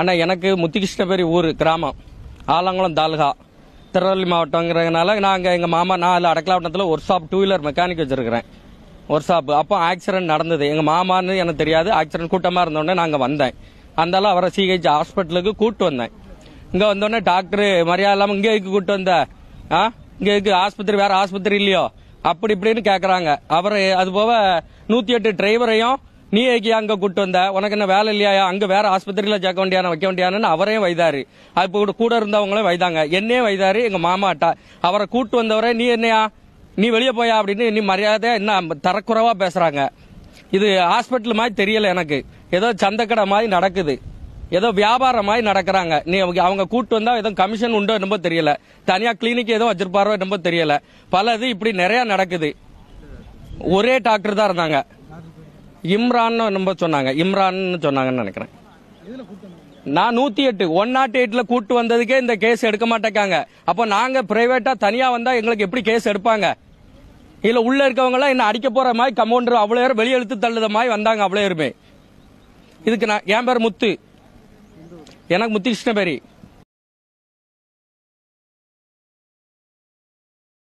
அண்ணா எனக்கு முத்துகிருஷ்ணபேரி ஊர் கிராமம் ஆலங்குளம் தாலுகா திருநெல்வேலி மாவட்டங்கிறதுனால நாங்கள் எங்கள் மாமா நாலு அடக்கலாவட்டத்தில் ஒரு ஷாப் டூ வீலர் மெக்கானிக் வச்சுருக்கிறேன் ஒரு ஷாப் அப்போ ஆக்சிடென்ட் நடந்தது எங்கள் மாமான்னு எனக்கு தெரியாது ஆக்சிடென்ட் கூட்டமாக இருந்தோடனே நாங்கள் வந்தேன் அந்தாலும் அவரை சிஹெச் ஹாஸ்பிட்டலுக்கு கூப்பிட்டு வந்தேன் இங்கே வந்தோடனே டாக்டரு மரியாதை இல்லாமல் இங்கே இருக்கு கூப்பிட்டு வந்தேன் ஆ இங்கே இருக்கு ஆஸ்பத்திரி வேறு ஆஸ்பத்திரி இல்லையோ அப்படி இப்படின்னு கேட்குறாங்க அவர் அது போக நூற்றி எட்டு டிரைவரையும் நீ ஏக்கியா அங்க கூட்டு வந்த உனக்கு என்ன வேலை இல்லையா அங்க வேற ஆஸ்பத்திரியில சேர்க்க வேண்டியான வைக்க வேண்டியானு அவரையும் வைதாரு அப்ப கூட இருந்தவங்களும் வைதாங்க என்னே வைதாரு எங்க மாமாட்டா அவரை கூட்டு வந்தவரை நீ என்னையா நீ வெளியே போயா அப்படின்னு நீ மரியாதையா என்ன தரக்குறவா பேசுறாங்க இது ஹாஸ்பிட்டல் மாதிரி தெரியல எனக்கு ஏதோ சந்தக்கடை மாதிரி நடக்குது ஏதோ வியாபாரம் மாதிரி நடக்கிறாங்க நீ அவங்க கூட்டு வந்தா எதோ கமிஷன் உண்டோ என்னமோ தெரியல தனியா கிளினிக் எதுவும் வச்சிருப்பாரோ என்னமோ தெரியல பல இது இப்படி நிறைய நடக்குது ஒரே டாக்டர் தான் இருந்தாங்க இம்ரான்னு நம்ம சொன்னாங்க இம்ரான்னு சொன்னாங்கன்னு நினைக்கிறேன் நான் நூத்தி எட்டு ஒன் நாட் எயிட்ல கூட்டு வந்ததுக்கே இந்த கேஸ் எடுக்க மாட்டேங்க அப்போ நாங்க பிரைவேட்டா தனியா வந்தா எங்களுக்கு எப்படி கேஸ் எடுப்பாங்க இல்ல உள்ள இருக்கவங்க எல்லாம் என்ன அடிக்க போற மாதிரி கமௌண்டர் அவ்வளோ பேர் வெளியெழுத்து தள்ளுத மாதிரி வந்தாங்க அவ்வளோ பேருமே இதுக்கு நான் என் பேர் முத்து எனக்கு முத்து கிருஷ்ணபேரி